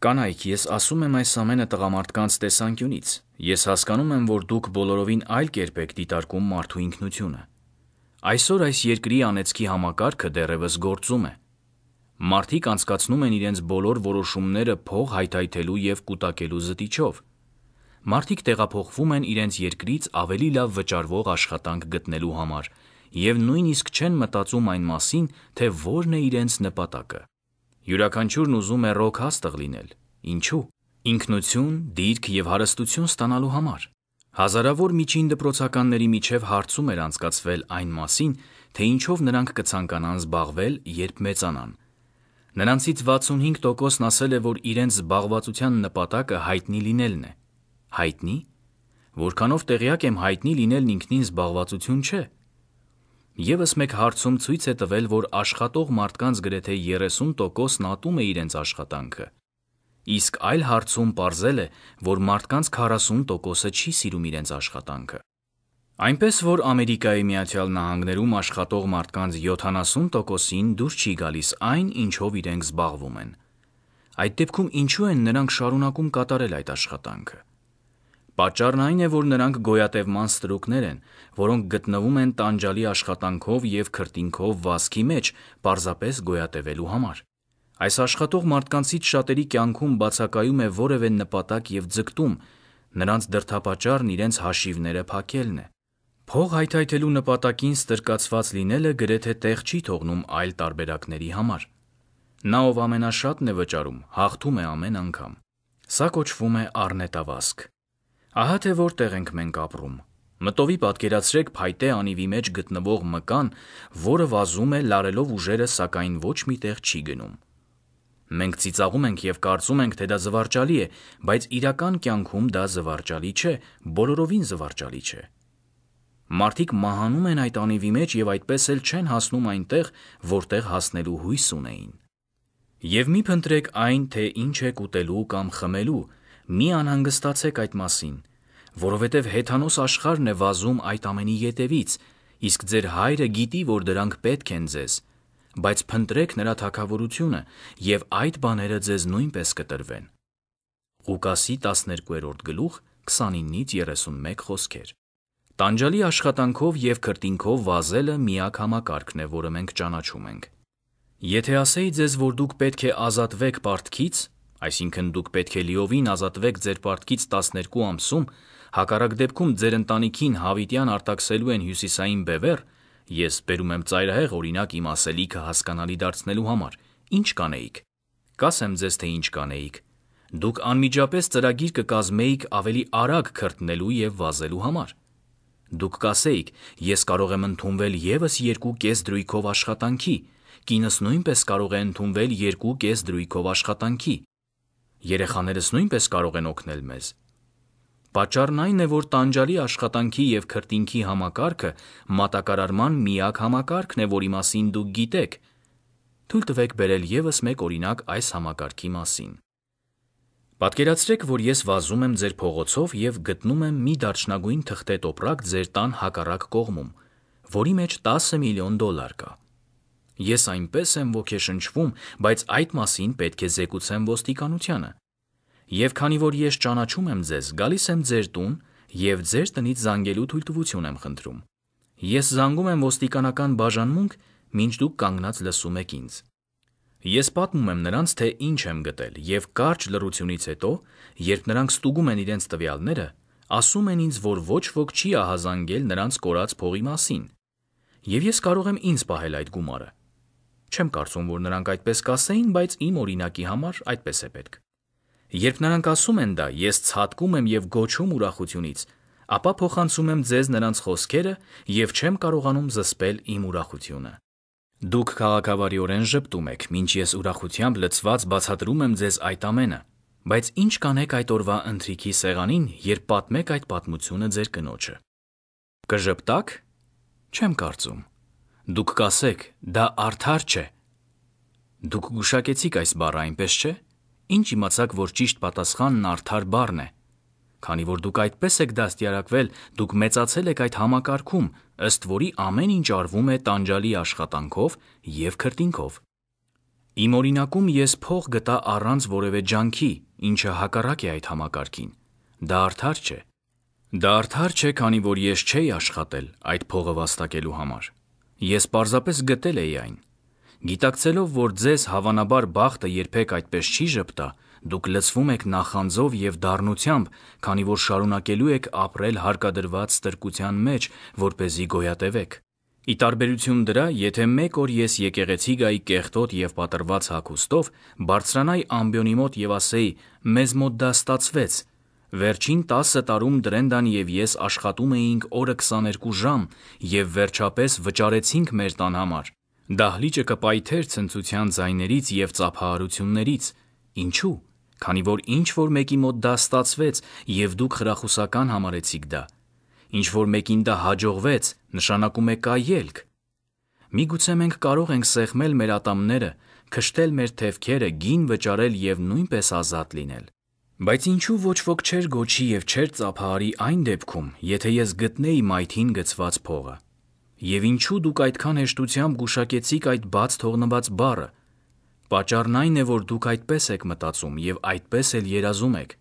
Կանայք, ես ասում եմ այս ամենը տղամարդկանց տեսանկյունից։ Ես հասկանում եմ, որ դուք բոլորովին այլ կերպ եք դիտարկում մարդու ինքնությունը։ Այսօր այս երկրի անեծքի համակարգը դեռևս գործում է։ Մարդիկ անցկացնում են իրենց բոլոր որոշումները փող հայթայթելու եւ կուտակելու զտիչով։ Մարդիկ տեղափոխվում են իրենց երկրից ավելի լավ վճարվող աշխատանք գտնելու համար եւ նույնիսկ չեն մտածում այն մասին, թե որն է իրենց նպատակը։ Յուրաքանչյուրն ուզում է ռոք հաստղ լինել։ Ինչու՞։ Ինքնություն, դիրք եւ հարստություն ստանալու համար։ Հազարավոր միջին դպրոցականների միջև հարցում էր անցկացվել այն մասին, թե ինչով նրանք կցանկանան զբաղվել, երբ մեծանան, Նրանցից 65%-ն ասել է, որ իրենց զբաղվածության նպատակը հայտնի լինելն է։ Հայտնի՞։ Որքանով տեղյակ եմ, հայտնի լինելն ինքնին զբաղվածություն չէ։ Եվս մեկ հարցում ցույց է տվել, որ աշխատող մարդկանց գրեթե 30%-ն ատում է իրենց աշխատանքը։ Իսկ այլ հարցում պարզել է, որ մարդկանց 40%-ը չի սիրում իրենց աշխատանքը։ Այնպես որ Ամերիկայի Միացյալ Նահանգներում աշխատող մարդկանց 70%-ին դուր չի գալիս այն, ինչով իրենք զբաղվում են։ Այդ դեպքում ինչու են նրանք շարունակում կատարել այդ աշխատանքը։ Պատճառն այն է, որ նրանք գոյատևման ստրուկներ են, որոնք գտնվում են տանջալի աշխատանքով եւ քրտինքով վազքի մեջ, պարզապես գոյատևելու համար։ Այս աշխատող մարդկանցից շատերի կյանքում բացակայում է որևէ նպատակ եւ ձգտում, նրանց դրդապատճառն իրենց հաշիվները փակելն է։ Փող հայթայթելու նպատակին ստրկացված լինելը գրեթե տեղ չի թողնում այլ տարբերակների համար։ Նա ով ամենաշատն է վճարում, հաղթում է ամեն անգամ։ Սա կոչվում է առնետավասք։ Ահա թե որտեղ ենք մենք ապրում։ Մտովի պատկերացրեք փայտե անիվի մեջ գտնվող մկան, որը վազում է լարելով ուժերը, սակայն ոչ մի տեղ չի գնում։ Մենք ծիծաղում ենք եւ կարծում ենք, թե դա զվարճալի է, բայց իրական կյանքում դա զվարճալի չէ, բոլորովին զվարճալի չէ։ Մարդիկ մահանում են այդ անիվի մեջ եւ այդպես էլ չեն հասնում այնտեղ, որտեղ հասնելու հույս ունեին։ Եվ մի փնտրեք այն, թե ինչ եք ուտելու կամ խմելու, մի անհանգստացեք այդ մասին, որովհետև հեթանոս աշխարհն է վազում այդ ամենի յետևից, իսկ ձեր հայրը գիտի, որ դրանք պետք են ձեզ, բայց փնտրեք նրա թակավորությունը եւ այդ բաները ձեզ նույնպես կտրվեն։ Ղուկասի 12-րդ գլուխ 29-ից 31 խոսքեր։ Տանջալի աշխատանքով եւ քրտինքով վազելը միակ համակարգն է, որը մենք ճանաչում ենք։ Եթե ասեի ձեզ, որ դուք պետք է ազատվեք պարտքից, այսինքն դուք պետք է լիովին ազատվեք ձեր պարտքից 12 ամսում, հակառակ դեպքում ձեր ընտանիքին հավիտյան արտաքսելու են հյուսիսային բևեռ, ես բերում եմ ծայրահեղ օրինակ իմ ասելիքը հասկանալի դարձնելու համար, ինչ կանեիք։ Կասեմ ձեզ, թե ինչ կանեիք։ Դուք անմիջապես ծրագիր կկազմեիք ավելի արագ քրտնելու եւ վազելու համար։ Դուք կասեիք, ես կարող եմ ընդունվել եւս երկու կես դրույքով աշխատանքի, կինս նույնպես կարող է ընդունվել երկու կես դրույքով աշխատանքի։ Երեխաներս նույնպես կարող են օգնել մեզ։ Պաճառն այն է, որ տանջալի աշխատանքի եւ քրտինքի համակարգը մատակարարման միակ համակարգն է, որի մասին դուք գիտեք։ Թույլ տվեք բերել եւս մեկ օրինակ այս համակարգի մասին։ Պատկերացրեք, որ ես վազում եմ ձեր փողոցով եւ գտնում եմ մի դարչնագույն թղթե տոպրակ ձեր տան հակառակ կողմում, որի մեջ 10 միլիոն դոլար կա։ Ես այնպես եմ ոգեշնչվում, բայց այդ մասին պետք է զեկուցեմ ոստիկանությանը։ Եվ քանի որ ես ճանաչում եմ ձեզ, գալիս եմ ձեր տուն եւ ձեր տնից զանգելու թույլտվություն եմ խնդրում։ Ես զանգում եմ ոստիկանական բաժանմունք, մինչ դուք կանգնած լսում եք ինձ։ Ես պատմում եմ նրանց, թե ինչ եմ գտել, եւ կարճ լրությունից հետո, երբ նրանք ստուգում են իրենց տվյալները, ասում են ինձ, որ ոչ ոք չի ահազանգել նրանց կորած փողի մասին։ Եվ ես կարող եմ ինձ պահել այդ գումարը։ Չեմ կարծում, որ նրանք այդպես կասեին, բայց իմ օրինակի համար այդպես է պետք։ Երբ նրանք ասում են դա, ես ցատկում եմ եւ գոչում ուրախությունից, ապա փոխանցում եմ ձեզ նրանց խոսքերը եւ չեմ կարողանում զսպել իմ ուրախությունը։ Դուք քաղաքավարիորեն ժպտում եք, մինչ ես ուրախությամբ լցված բացատրում եմ ձեզ այդ ամենը։ Բայց ի՞նչ կանեք այդ օրվա ընթրիքի սեղանին, երբ պատմեք այդ պատմությունը ձեր կնոջը։ Կժպտաք։ Չեմ կարծում։ Դուք կասեք, դա արդար չէ։ Դուք գուշակեցիք այս բառը, այնպես չէ՞։ Ինչ իմացաք, որ ճիշտ պատասխանն արդար բառն է։ Քանի որ դուք այդպես եք դաստիարակվել, դուք մեծացել եք այդ համակարգում, ըստ որի ամեն ինչ արվում է տանջալի աշխատանքով եւ քրտինքով։ Իմ օրինակում ես փող գտա առանց որևէ ջանքի, ինչը հակառակ է այդ համակարգին։ Դա արդար չէ։ Դա արդար չէ, քանի որ ես չէի աշխատել այդ փողը վաստակելու համար։ Ես պարզապես գտել էի այն։ Գիտակցելով, որ ձեզ հավանաբար բախտը երբեք այդպես չի ճպտա, Դուք լցվում եք նախանձով եւ դառնությամբ, քանի որ շարունակելու եք ապրել հարկադրված ստրկության մեջ, որ เป զի գոյատևեք։ Ի տարբերություն դրա, եթե մեկ օր ես եկեղեցի գայի կեղտոտ եւ պատրված հագուստով, բարձրանայի ամբիոնի մոտ եւ ասեի. «Մեզ մոտ դա ստացվեց»։ Վերջին 10 տարում Դրենդան եւ ես աշխատում էինք օրը 22 ժամ եւ վերջապես վճարեցինք մեր տան համար։ Դահլիճը կպայթեր ցնծության ձայներից եւ ծափահարություններից։ Ինչու՞։ Քանի որ ինչ որ մեկի մոտ դա ստացվեց եւ դուք հրախուսական համարեցիք դա, ինչ որ մեկին դա հաջողվեց, նշանակում է կա ելք։ Միգուցե մենք կարող ենք սեղմել մեր ատամները, քշտել մեր թևքերը, գին վճարել եւ նույնպես ազատ լինել։ Բայց ինչու ոչ ոք չէր գոչի եւ չէր ծափահարի այն դեպքում, եթե ես գտնեի մայթին գծված փողը։ Եվ ինչու դուք այդքան հեշտությամբ գուշակեցիք այդ բաց թողնված բառը, Պատճառն այն է, որ դուք այդպես եք մտածում եւ այդպես էլ երազում եք։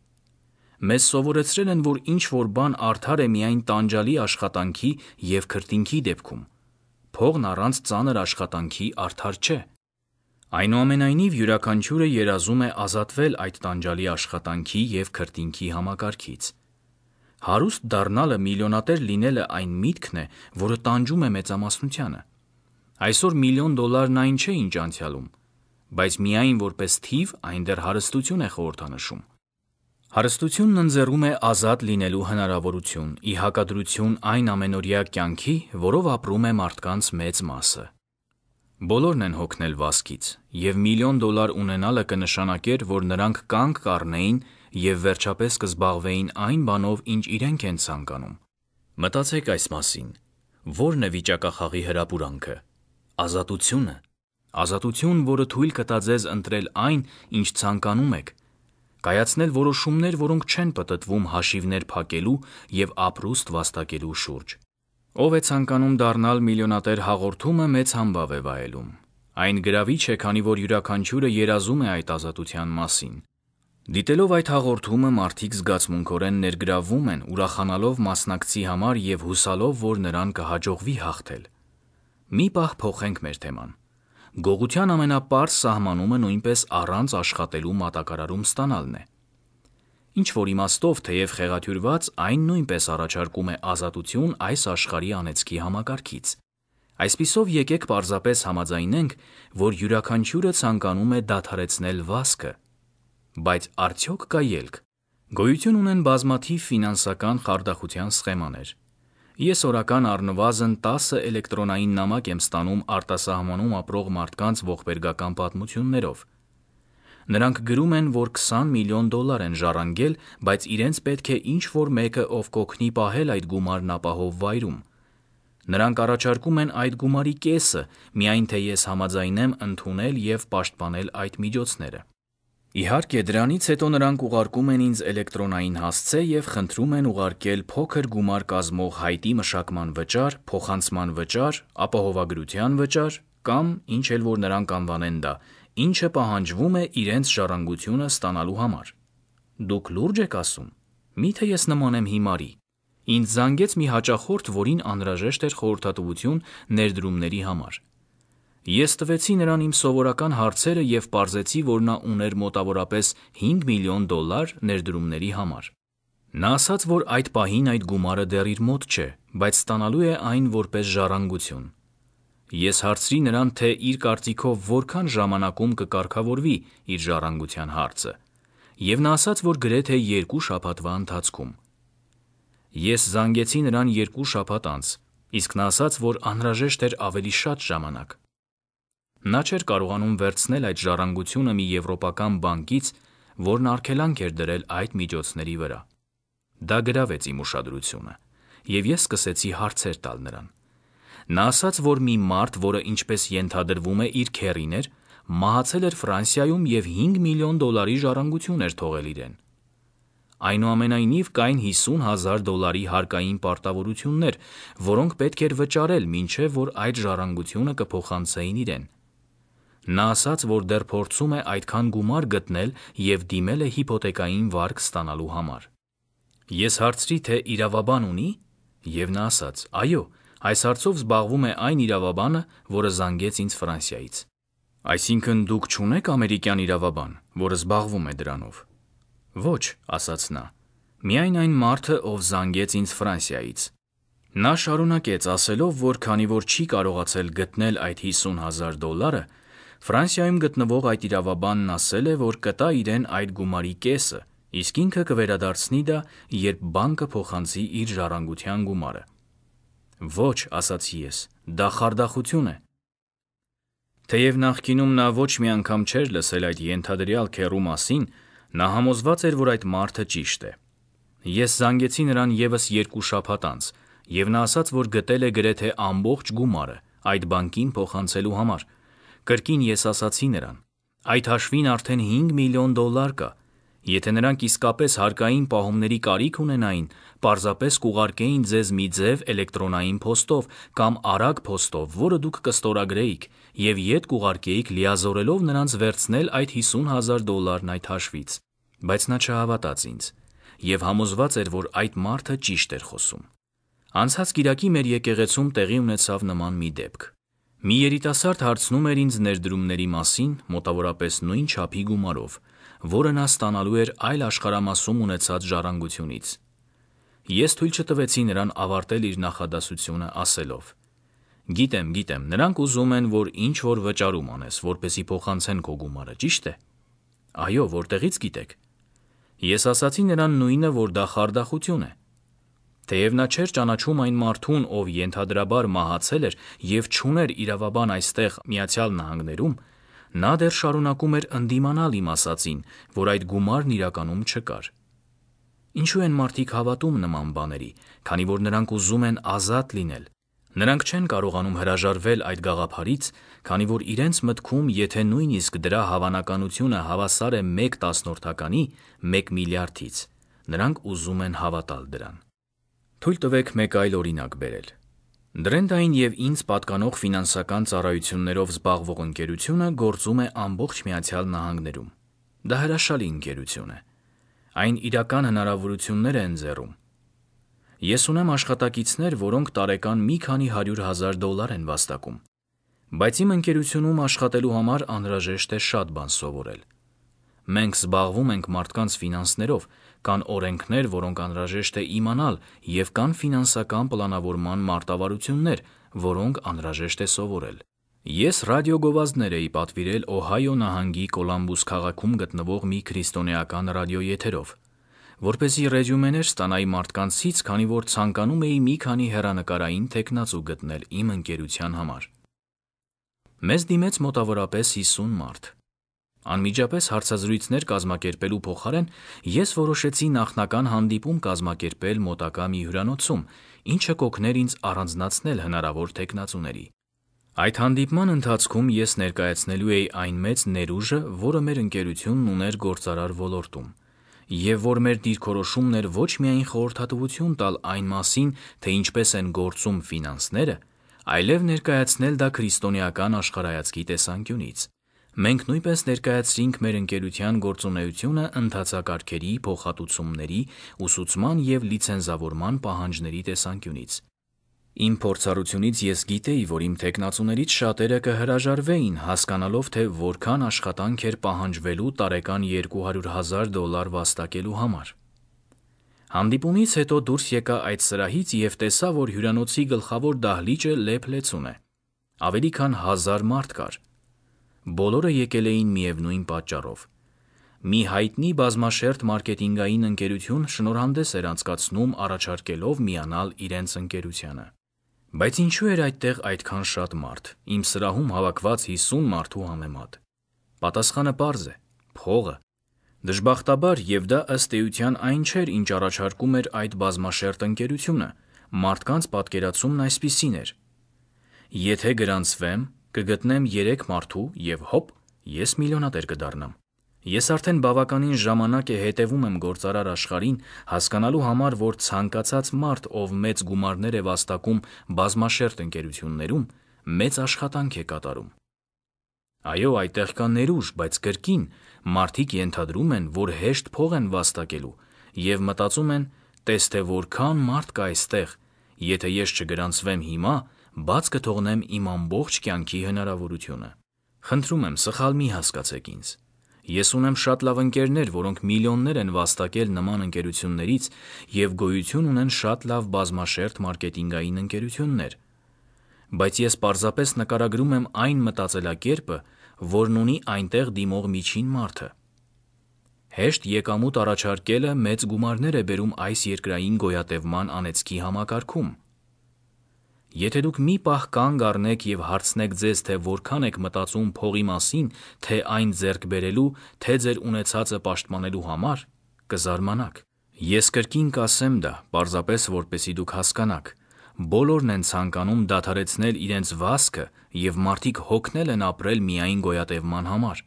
Մեզ սովորեցրել են, որ ինչ որ բան արդար է միայն տանջալի աշխատանքի եւ քրտինքի դեպքում։ Փողն առանց ծանր աշխատանքի արդար չէ։ Այնուամենայնիվ յուրաքանչյուրը երազում է ազատվել այդ տանջալի աշխատանքի եւ քրտինքի համակարգից։ Հարուստ դառնալը միլիոնատեր լինելը այն միտքն է, որը տանջում է մեծամասնությանը։ Այսօր միլիոն դոլարն այն չէ, ինչ անցյալում բայց միայն որպես թիվ այն դեռ հարստություն է խորհրդանշում։ Հարստությունն ընձեռում է ազատ լինելու հնարավորություն՝ ի հակադրություն այն ամենօրյա կյանքի, որով ապրում է մարդկանց մեծ մասը։ Բոլորն են հոգնել վասկից, եւ միլիոն դոլար ունենալը կնշանակեր, որ նրանք կանգ կառնեին եւ վերջապես կզբաղվեին այն բանով, ինչ իրենք են ցանկանում։ Մտածեք այս մասին. Ո՞րն է վիճակախաղի հրապուրանքը։ Ազատությունը Ազատություն, որը թույլ կտա ձեզ ընտրել այն, ինչ ցանկանում եք, կայացնել որոշումներ, որոնք չեն պտտվում հաշիվներ փակելու եւ ապրուստ վաստակելու շուրջ։ Ով է ցանկանում դառնալ միլիոնատեր հաղորդումը մեծ համբավ է վայելում։ Այն գրավիչ է, քանի որ յուրաքանչյուրը երազում է այդ ազատության մասին։ Դիտելով այդ հաղորդումը մարդիկ զգացմունքորեն ներգրավվում են, ուրախանալով մասնակցի համար եւ հուսալով, որ նրան կհաջողվի հաղթել։ Մի պահ փոխենք մեր թեման։ Գողության ամենապարզ սահմանումը նույնպես առանց աշխատելու մատակարարում ստանալն է։ Ինչ որ իմաստով թեև խեղաթյուրված, այն նույնպես առաջարկում է ազատություն այս աշխարհի անեծքի համակարգից։ Այսպիսով եկեք պարզապես համաձայնենք, որ յուրաքանչյուրը ցանկանում է դադարեցնել վասկը։ Բայց արդյոք կա ելք։ Գոյություն ունեն բազմաթիվ ֆինանսական խարդախության սխեմաներ, Ես օրական առնվազն 10 էլեկտրոնային նամակ եմ ստանում արտասահմանում ապրող մարդկանց ողբերգական պատմություններով։ Նրանք գրում են, որ 20 միլիոն դոլար են ժառանգել, բայց իրենց պետք է ինչ-որ մեկը, ով կօգնի պահել այդ գումարն ապահով վայրում։ Նրանք առաջարկում են այդ գումարի կեսը, միայն թե ես համաձայնեմ ընդունել և պաշտպանել այդ միջոցները։ Իհարկե, դրանից հետո նրանք ուղարկում են ինձ էլեկտրոնային հասցե և խնդրում են ուղարկել փոքր գումար կազմող հայտի մշակման վճար, փոխանցման վճար, ապահովագրության վճար կամ ինչ էլ որ նրանք անվանեն դա, ինչը պահանջվում է իրենց ժառանգությունը ստանալու համար: Դուք լո՞ւրջ եք ասում: Մի՞թե ես նման եմ հիմարի: Ինձ զանգեց մի հաճախորդ, որին անհրաժեշտ էր խորհրդատվություն ներդրումների համար: Ես տվեցի նրան իմ սովորական հարցերը և պարզեցի, որ նա ուներ մոտավորապես 5 միլիոն դոլար ներդրումների համար։ Նա ասաց, որ այդ պահին այդ գումարը դեռ իր մոտ չէ, բայց ստանալու է այն որպես ժառանգություն։ Ես հարցրի նրան, թե իր կարծիքով որքան ժամանակում կկարգավորվի իր ժառանգության հարցը, և նա ասաց, որ գրեթե երկու շաբաթվա ընթացքում։ Ես զանգեցի նրան երկու շաբաթ անց, իսկ նա ասաց, որ անհրաժեշտ էր ավելի շատ ժամանակ։ Նա չէր կարողանում վերցնել այդ ժառանգությունը մի եվրոպական բանկից, որն արգելանք էր դրել այդ միջոցների վրա։ Դա գրավեց իմ ուշադրությունը, եւ ես սկսեցի հարցեր տալ նրան։ Նա ասաց, որ մի մարդ, որը ինչպես ենթադրվում է իր քերին էր, մահացել էր Ֆրանսիայում եւ 5 միլիոն դոլարի ժառանգություն էր թողել իրեն։ Այնուամենայնիվ կային 50000 դոլարի հարկային պարտավորություններ, որոնք պետք էր վճարել, ոչ թե որ այդ ժառանգությունը կփոխանցեին իրեն։ Նա ասաց, որ դեռ փորձում է այդքան գումար գտնել և դիմել է հիփոթեքային վարկ ստանալու համար։ Ես հարցրի, թե իրավաբան ունի, և նա ասաց. «Այո, այս հարցով զբաղվում է այն իրավաբանը, որը զանգեց ինձ Ֆրանսիայից»։ «Այսինքն դուք չունե՞ք ամերիկյան իրավաբան, որը զբաղվում է դրանով»։ «Ոչ», ասաց նա, «միայն այն մարդը, ով զանգեց ինձ Ֆրանսիայից»։ Նա շարունակեց, ասելով, որ քանի որ չի կարողացել գտնել այդ 50 հազար դոլարը, Ֆրանսիայում գտնվող այդ իրավաբանն ասել է, որ կտա իրեն այդ գումարի կեսը, իսկ ինքը կվերադարձնի դա, երբ բանկը փոխանցի իր ժառանգության գումարը։ Ոչ, ասացի ես, դա խարդախություն է։ Թեև նախկինում նա ոչ մի անգամ չէր լսել այդ ենթադրյալ քերու մասին, նա համոզված էր, որ այդ մարդը ճիշտ է։ Ես զանգեցի նրան եւս երկու շաբաթ անց, եւ նա ասաց, որ գտել է գրեթե ամբողջ գումարը այդ բանկին փոխանցելու համար։ Կրկին ես ասացի նրան. այդ հաշվին արդեն 5 միլիոն դոլար կա։ Եթե նրանք իսկապես հարկային պահումների կարիք ունենային, պարզապես կուղարկեին ձեզ մի ձև էլեկտրոնային փոստով կամ արագ փոստով, որը դուք կստորագրեիք եւ ետ կուղարկեիք լիազորելով նրանց վերցնել այդ 50000 դոլարն այդ հաշվից։ Բայց նա չհավատաց ինձ եւ համոզված էր, որ այդ մարդը ճիշտ էր խոսում։ Անցած Կիրակի մեր եկեղեցում տեղի ունեցավ նման մի դեպք։ Մի երիտասարդ հարցնում էր ինձ ներդրումների մասին մոտավորապես նույն չափի գումարով, որը նա ստանալու էր այլ աշխարհամասում ունեցած ժառանգությունից։ Ես թույլ չտվեցի նրան ավարտել իր նախադասությունը ասելով. «Գիտեմ, գիտեմ, նրանք ուզում են, որ ինչ որ վճարում անես, որպեսի փոխանցեն քո գումարը, ճի՞շտ է»։ «Այո, որտեղից գիտեք»։ Ես ասացի նրան նույնը, որ դա խարդախություն է։ Թեև նա չէր ճանաչում այն մարդուն, ով ենթադրաբար մահացել էր եւ չուներ իրավաբան այստեղ Միացյալ Նահանգներում, նա դեռ շարունակում էր ընդդիմանալ իմ ասածին, որ այդ գումարն իրականում չկար։ Ինչու են մարդիկ հավատում նման բաների, քանի որ նրանք ուզում են ազատ լինել։ Նրանք չեն կարողանում հրաժարվել այդ գաղափարից, քանի որ իրենց մտքում, եթե նույնիսկ դրա հավանականությունը հավասար է 1/10-ականի 1 միլիարդից, նրանք ուզում են հավատալ դրան։ Թույլ տվեք մեկ այլ օրինակ բերել։ Դրենդային եւ ինձ պատկանող ֆինանսական ծառայություններով զբաղվող ընկերությունը գործում է ամբողջ Միացյալ Նահանգներում։ Դա հրաշալի ընկերություն է։ Այն իրական հնարավորություններ է ընձեռում։ Ես ունեմ աշխատակիցներ, որոնք տարեկան մի քանի 100 հազար դոլար են վաստակում։ Բայց իմ ընկերությունում աշխատելու համար անհրաժեշտ է շատ բան սովորել։ Մենք զբաղվում ենք մարդկանց ֆինանսներով, կան օրենքներ, որոնք անհրաժեշտ է իմանալ, և կան ֆինանսական պլանավորման մարտավարություններ, որոնք անհրաժեշտ է սովորել։ Ես ռադիոգովազդներ էի պատվիրել Օհայո նահանգի Կոլամբուս քաղաքում գտնվող մի քրիստոնեական ռադիոեթերով։ Որպեսզի ռեզյումեներ ստանայի մարդկանցից, քանի որ ցանկանում էի մի քանի հեռանկարային թեկնածու գտնել իմ ընկերության համար։ Մեզ դիմեց մոտավորապես 50 մարդ։ Անմիջապես հարցազրույցներ կազմակերպելու փոխարեն ես որոշեցի նախնական հանդիպում կազմակերպել մոտակա մի հյուրանոցում, ինչը կօգներ ինձ առանձնացնել հնարավոր թեկնածուների։ Այդ հանդիպման ընթացքում ես ներկայացնելու էի այն մեծ ներուժը, որը մեր ընկերությունն ուներ գործարար ոլորտում, եւ որ մեր դիրքորոշումն էր ոչ միայն խորհրդատվություն տալ այն մասին, թե ինչպես են գործում ֆինանսները, այլև ներկայացնել դա քրիստոնեական աշխարհայացքի տեսանկյունից։ Մենք նույնպես ներկայացրինք մեր ընկերության գործունեությունը ընթացակարգերի, փոխհատուցումների, ուսուցման և լիցենզավորման պահանջների տեսանկյունից։ Իմ փորձառությունից ես գիտեի, որ իմ թեկնածուներից շատերը կհրաժարվեին, հասկանալով, թե որքան աշխատանք էր պահանջվելու տարեկան 200 հազար դոլար վաստակելու համար։ Հանդիպումից հետո դուրս եկա այդ սրահից և տեսա, որ հյուրանոցի գլխավոր դահլիճը լեփ-լեցուն է։ Ավելի քան 1000 մարդ կար։ Բոլորը եկել էին միևնույն պատճառով։ Մի հայտնի բազմաշերտ մարքեթինգային ընկերություն շնորհանդես էր անցկացնում առաջարկելով միանալ իրենց ընկերությանը։ Բայց ինչու էր այդտեղ այդքան շատ մարդ, իմ սրահում հավաքված 50 մարդու համեմատ։ Պատասխանը պարզ է՝ փողը։ Դժբախտաբար եւ դա ըստ էության այն չէր, ինչ առաջարկում էր այդ բազմաշերտ ընկերությունը։ Մարդկանց պատկերացումն այսպիսին էր. Եթե գրանցվեմ, կգտնեմ 3 մարդու եւ հոп, ես միլիոնատեր կդառնամ։ Ես արդեն բավականին ժամանակ է հետևում եմ գործարար աշխարհին, հասկանալու համար, որ ցանկացած մարդ, ով մեծ գումարներ է վաստակում բազմաշերտ ընկերություններում, մեծ աշխատանք է կատարում։ Այո, այդտեղ կա ներուժ, բայց կրկին մարդիկ ենթադրում են, որ հեշտ փող են վաստակելու եւ մտածում են, տես թե որքան մարդ կա այստեղ, եթե ես չգրանցվեմ հիմա, բաց կթողնեմ իմ ամբողջ կյանքի հնարավորությունը։ Խնդրում եմ, սխալ մի հասկացեք ինձ։ Ես ունեմ շատ լավ ընկերներ, որոնք միլիոններ են վաստակել նման ընկերություններից եւ գոյություն ունեն շատ լավ բազմաշերտ մարքեթինգային ընկերություններ։ Բայց ես պարզապես նկարագրում եմ այն մտածելակերպը, որն ունի այնտեղ դիմող միջին մարդը։ Հեշտ եկամուտ առաջարկելը մեծ գումարներ է բերում այս երկրային գոյատևման անեցքի համակարգում։ Եթե դուք մի պահ կանգ առնեք եւ հարցնեք ձեզ, թե որքան եք մտածում փողի մասին, թե այն ձեռք բերելու, թե ձեր ունեցածը պաշտպանելու համար, կզարմանաք։ Ես կրկին կասեմ դա, պարզապես որպեսզի դուք հասկանաք։ Բոլորն են ցանկանում դադարեցնել իրենց վասկը եւ մարդիկ հոգնել են ապրել միայն գոյատևման համար։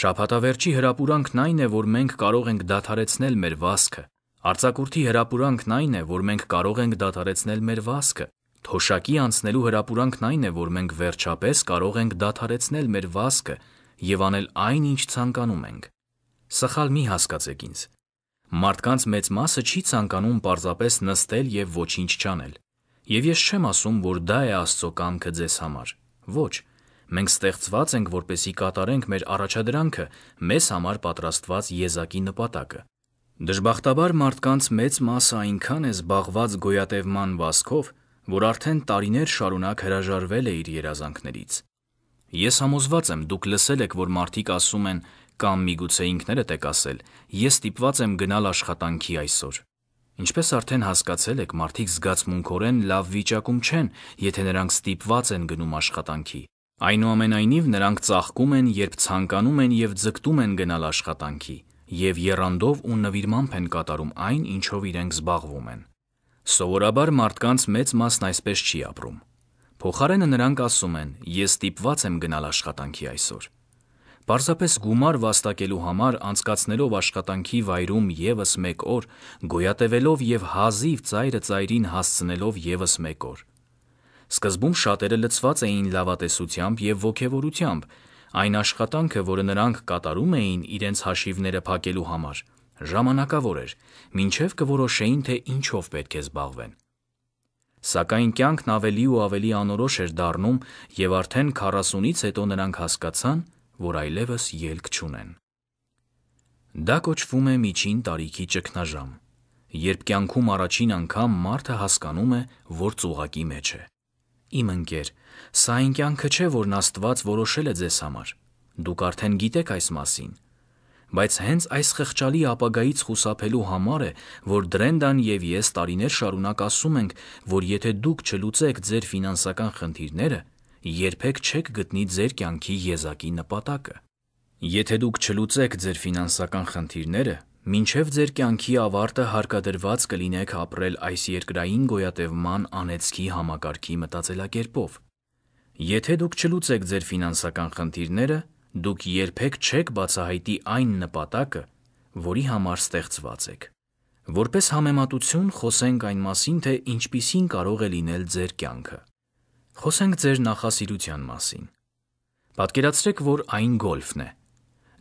Շաբաթավերջի հրապուրանքն այն է, որ մենք կարող ենք դադարեցնել մեր վասկը, Արձակուրդի հրապուրանքն այն է, որ մենք կարող ենք դադարեցնել մեր վազքը։ Թոշակի անցնելու հրապուրանքն այն է, որ մենք վերջապես կարող ենք դադարեցնել մեր վազքը եւ անել այն, ինչ ցանկանում ենք։ Սխալ մի հասկացեք ինձ։ Մարդկանց մեծ մասը չի ցանկանում պարզապես նստել եւ ոչինչ չանել։ Եվ ես չեմ ասում, որ դա է Աստծո կամքը ձեզ համար։ Ոչ։ Մենք ստեղծված ենք, որպեսի կատարենք մեր առաջադրանքը, մեզ համար պատրաստված եզակի նպատակը։ Դժբախտաբար մարդկանց մեծ մասը այնքան է զբաղված գոյատևման վազքով, որ արդեն տարիներ շարունակ հրաժարվել է իր երազանքներից։ Ես համոզված եմ, դուք լսել եք, որ մարդիկ ասում են, կամ միգուցե ինքներդ եք ասել, ես ստիպված եմ գնալ աշխատանքի այսօր։ Ինչպես արդեն հասկացել եք, մարդիկ զգացմունքորեն լավ վիճակում չեն, եթե նրանք ստիպված են գնում աշխատանքի։ Այնուամենայնիվ նրանք ծաղկում են, երբ ցանկանում են եւ ձգտում են գնալ աշխատանքի եւ երանդով ու նվիրմամբ են կատարում այն, ինչով իրենք զբաղվում են։ Սովորաբար մարդկանց մեծ մասն այսպես չի ապրում։ Փոխարենը նրանք ասում են. «Ես ստիպված եմ գնալ աշխատանքի այսօր»։ Պարզապես գումար վաստակելու համար անցկացնելով աշխատանքի վայրում եւս 1 օր, գոյատևելով եւ հազիվ ծայրը ծայրին հասցնելով եւս 1 օր։ Սկզբում շատերը լծված էին լավատեսությամբ եւ ողքեվորությամբ, Այն աշխատանքը, որը նրանք կատարում էին իրենց հաշիվները փակելու համար, ժամանակավոր էր, ինչև կորոշեին, թե ինչով պետք է զբաղվեն։ Սակայն կյանքն ավելի ու ավելի անորոշ էր դառնում, եւ արդեն 40-ից հետո նրանք հասկացան, որ այլևս ելք չունեն։ Դա կոչվում է միջին տարիքի ճգնաժամ, երբ կյանքում առաջին անգամ մարդը հասկանում է, որ ծուղակի մեջ է։ Իմ ընկեր, սա այն կյանքը չէ, որն Աստված որոշել է ձեզ համար։ Դուք արդեն գիտեք այս մասին։ Բայց հենց այս խղճալի ապագայից խուսափելու համար է, որ Դրենդան եւ ես տարիներ շարունակ ասում ենք, որ եթե դուք չլուծեք ձեր ֆինանսական խնդիրները, երբեք չեք գտնի ձեր կյանքի եզակի նպատակը։ Եթե դուք չլուծեք ձեր ֆինանսական խնդիրները, Մինչև ձեր կյանքի ավարտը հարկադրված կլինեք ապրել այս երկրային գոյատևման անեծքի համակարգի մտածելակերպով։ Եթե դուք չլուծեք ձեր ֆինանսական խնդիրները, դուք երբեք չեք բացահայտի այն նպատակը, որի համար ստեղծված եք։ Որպես համեմատություն խոսենք այն մասին, թե ինչպիսին կարող է լինել ձեր կյանքը։ Խոսենք ձեր նախասիրության մասին։ Պատկերացրեք, որ այն գոլֆն է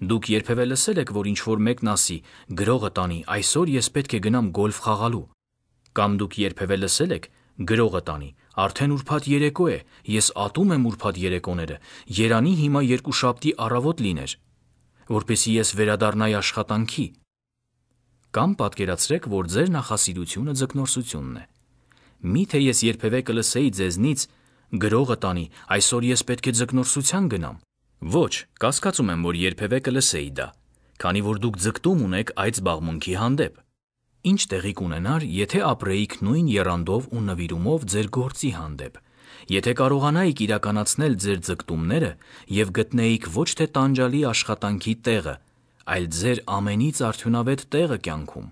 Դուք երբևէ լսել եք, որ ինչ որ մեկն ասի. «Գրողը տանի, այսօր ես պետք է գնամ գոլֆ խաղալու»։ Կամ դուք երբևէ լսել եք. «Գրողը տանի, արդեն ուրբաթ երեկո է, ես ատում եմ ուրբաթ երեկոները, երանի հիմա երկուշաբթի առավոտ լիներ, որպեսզի ես վերադառնայի աշխատանքի»։ Կամ պատկերացրեք, որ ձեր նախասիրությունը ձկնորսությունն է։ Միթե ես երբևէ կլսեի ձեզնից. «Գրողը տանի, այսօր ես պետք է ձկնորսության գնամ»։ Ոչ, կասկածում եմ, որ երբևէ կլսեի դա, քանի որ դուք ձգտում ունեք այդ զբաղմունքի հանդեպ։ Ինչ տեղի կունենար, եթե ապրեիք նույն երանդով ու նվիրումով ձեր գործի հանդեպ։ Եթե կարողանայիք իրականացնել ձեր ձգտումները եւ գտնեիք ոչ թե տանջալի աշխատանքի տեղը, այլ ձեր ամենից արդյունավետ տեղը կյանքում։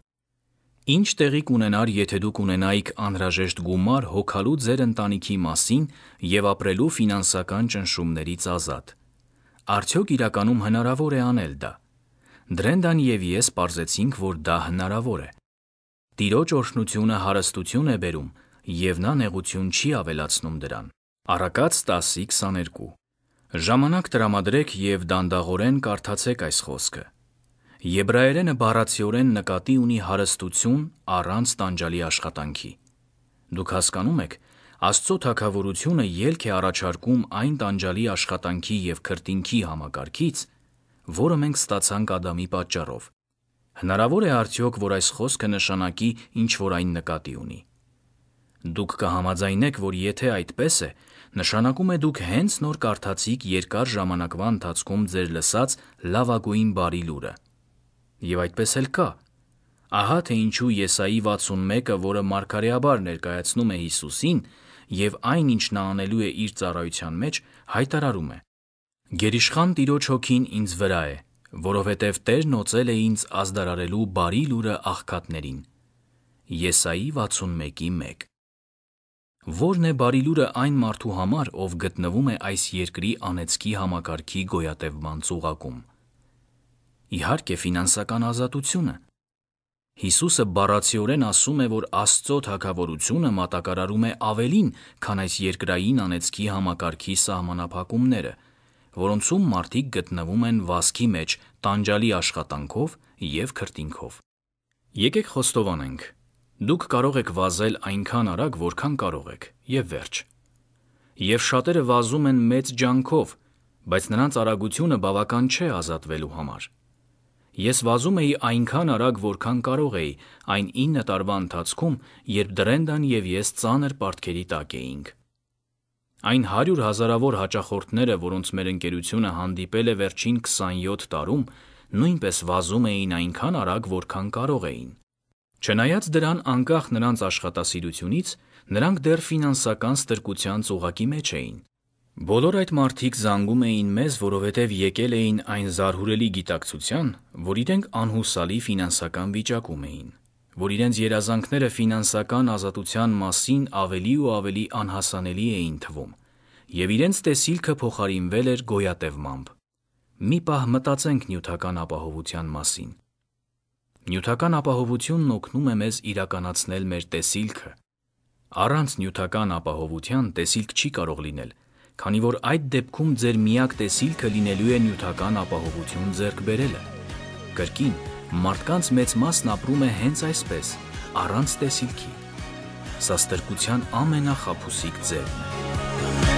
Ինչ տեղի կունենար, եթե դուք ունենայիք անհրաժեշտ գումար հոգալու ձեր ընտանիքի մասին եւ ապրելու ֆինանսական ճնշումներից ազատ։ Արդյոք իրականում հնարավոր է անել դա։ Դրենդան եւ ես ողջացինք, որ դա հնարավոր է։ Տիրոջ օրհնությունը հարստություն է բերում, եւ նա նեղություն չի ավելացնում դրան։ Առակաց 10:22։ Ժամանակ տրամադրեք եւ դանդաղորեն կարդացեք այս խոսքը։ Եբրայերենը բառացիորեն նկատի ունի հարստություն առանց տանջալի աշխատանքի։ Դուք հասկանում եք, Աստծո թակավորությունը ելք է առաջարկում այն տանջալի աշխատանքի եւ քրտինքի համակարգից, որը մենք ստացանք Ադամի պատճառով։ Հնարավոր է արդյոք, որ այս խոսքը նշանակի ինչ որ այն նկատի ունի։ Դուք կհամաձայնեք, որ եթե այդպես է, նշանակում է դուք հենց նոր կարդացիկ երկար ժամանակվա ընթացքում ձեր լսած լավագույն բարի լուրը։ Եվ այդպես էլ կա։ Ահա թե ինչու Եսայի 61-ը, որը մարգարեաբար ներկայացնում է Հիսուսին, եւ այն ինչ նա անելու է իր ծառայության մեջ հայտարարում է. Գերիշխան Տիրոջ հոգին ինձ վրա է, որովհետև Տերն ոցել է ինձ ազդարարելու բարի լուրը աղքատներին։ Եսայի 61-ի 1 Որն է բարի լուրը այն մարդու համար, ով գտնվում է այս երկրի անեցքի համակարգի գոյատևման ծուղակում։ Իհարկե ֆինանսական ազատությունը, Հիսուսը բառացիորեն ասում է, որ Աստծո թագավորությունը մատակարարում է ավելին, քան այս երկրային անեծքի համակարգի սահմանափակումները, որոնցում մարդիկ գտնվում են վազքի մեջ, տանջալի աշխատանքով եւ քրտինքով։ Եկեք խոստովանենք։ Դուք կարող եք վազել այնքան արագ, որքան կարող եք, եւ վերջ։ Եվ շատերը վազում են մեծ ջանքով, բայց նրանց արագությունը բավական չէ ազատվելու համար։ Ես վազում էի այնքան արագ, որքան կարող էի, այն 9 տարվա ընթացքում, երբ Դրենդան եւ ես ծանր պարտքերի տակ էինք։ Այն 100 հազարավոր հաճախորդները, որոնց մեր ընկերությունը հանդիպել է վերջին 27 տարում, նույնպես վազում էին այնքան արագ, որքան կարող էին։ Չնայած դրան անկախ նրանց աշխատասիրությունից, նրանք դեռ ֆինանսական ստրկության ծուղակի մեջ էին։ Բոլոր այդ մարդիկ զանգում էին մեզ, որովհետև եկել էին այն զարհուրելի գիտակցության, որ իրենք անհուսալի ֆինանսական վիճակում էին, որ իրենց երազանքները ֆինանսական ազատության մասին ավելի ու ավելի անհասանելի էին թվում, եւ իրենց տեսիլքը փոխարինվել էր գոյատևմամբ։ Մի պահ մտածենք նյութական ապահովության մասին։ Նյութական ապահովությունն օգնում է մեզ իրականացնել մեր տեսիլքը։ Առանց նյութական ապահովության տեսիլք չի կարող լինել քանի որ այդ դեպքում ձեր միակ տեսիլքը լինելու է նյութական ապահովություն ձեռք բերելը։ Կրկին, մարդկանց մեծ մասն ապրում է հենց այսպես, առանց տեսիլքի։ Սա ստրկության ամենախափուսիկ ձևն է։